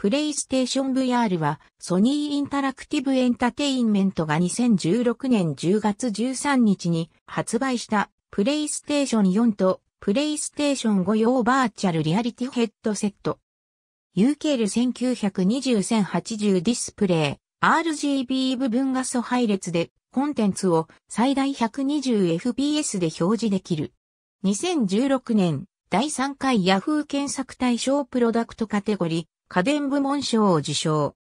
プレイステーション VR はソニーインタラクティブエンタテインメントが2016年10月13日に発売したプレイステーション4とプレイステーション5用バーチャルリアリティヘッドセット。UKL1920-1080 ディスプレイ RGB 部分画素配列でコンテンツを最大 120fps で表示できる。2016年第3回 Yahoo 検索対象プロダクトカテゴリー家電部門賞を受賞。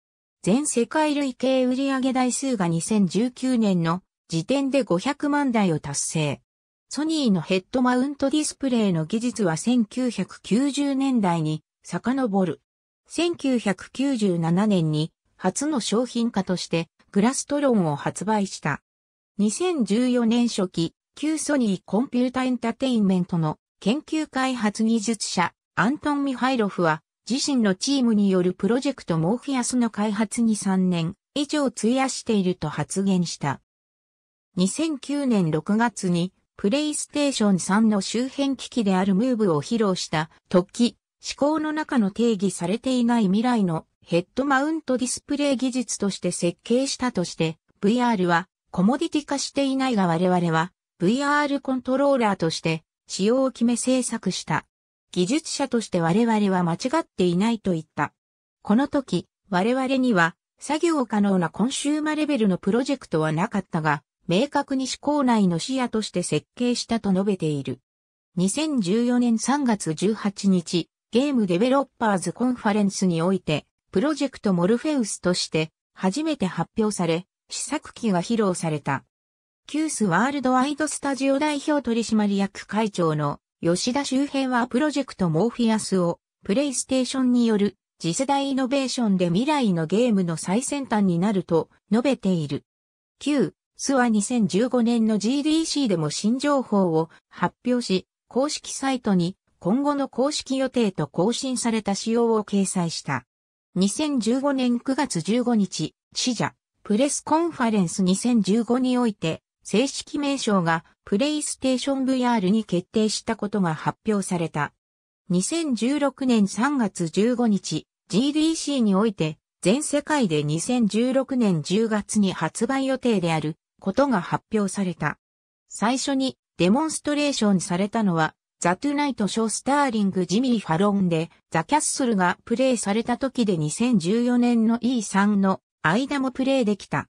全世界累計売上台数が2019年の時点で500万台を達成。ソニーのヘッドマウントディスプレイの技術は1990年代に遡る。1997年に初の商品化としてグラストロンを発売した。2014年初期、旧ソニーコンピュータエンタテインメントの研究開発技術者アントン・ミハイロフは自身のチームによるプロジェクトモーフィアスの開発に3年以上費やしていると発言した。2009年6月にプレイステーション3の周辺機器であるムーブを披露した時、思考の中の定義されていない未来のヘッドマウントディスプレイ技術として設計したとして、VR はコモディティ化していないが我々は VR コントローラーとして使用を決め制作した。技術者として我々は間違っていないと言った。この時、我々には作業可能なコンシューマレベルのプロジェクトはなかったが、明確に思考内の視野として設計したと述べている。2014年3月18日、ゲームデベロッパーズコンファレンスにおいて、プロジェクトモルフェウスとして初めて発表され、試作機が披露された。キュースワールドワイドスタジオ代表取締役会長の吉田周辺はプロジェクトモーフィアスをプレイステーションによる次世代イノベーションで未来のゲームの最先端になると述べている。旧、スは2015年の GDC でも新情報を発表し、公式サイトに今後の公式予定と更新された仕様を掲載した。2015年9月15日、死者、プレスコンファレンス2015において、正式名称がプレイステーション VR に決定したことが発表された。2016年3月15日、GDC において全世界で2016年10月に発売予定であることが発表された。最初にデモンストレーションされたのはザ・トゥナイト・ショー・スターリング・ジミー・ファロンでザ・キャッスルがプレイされた時で2014年の E3 の間もプレイできた。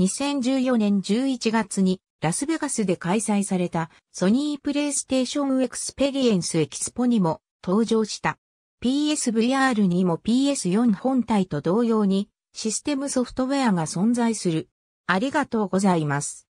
2014年11月にラスベガスで開催されたソニープレイステーションエクスペリエンスエキスポにも登場した。PSVR にも PS4 本体と同様にシステムソフトウェアが存在する。ありがとうございます。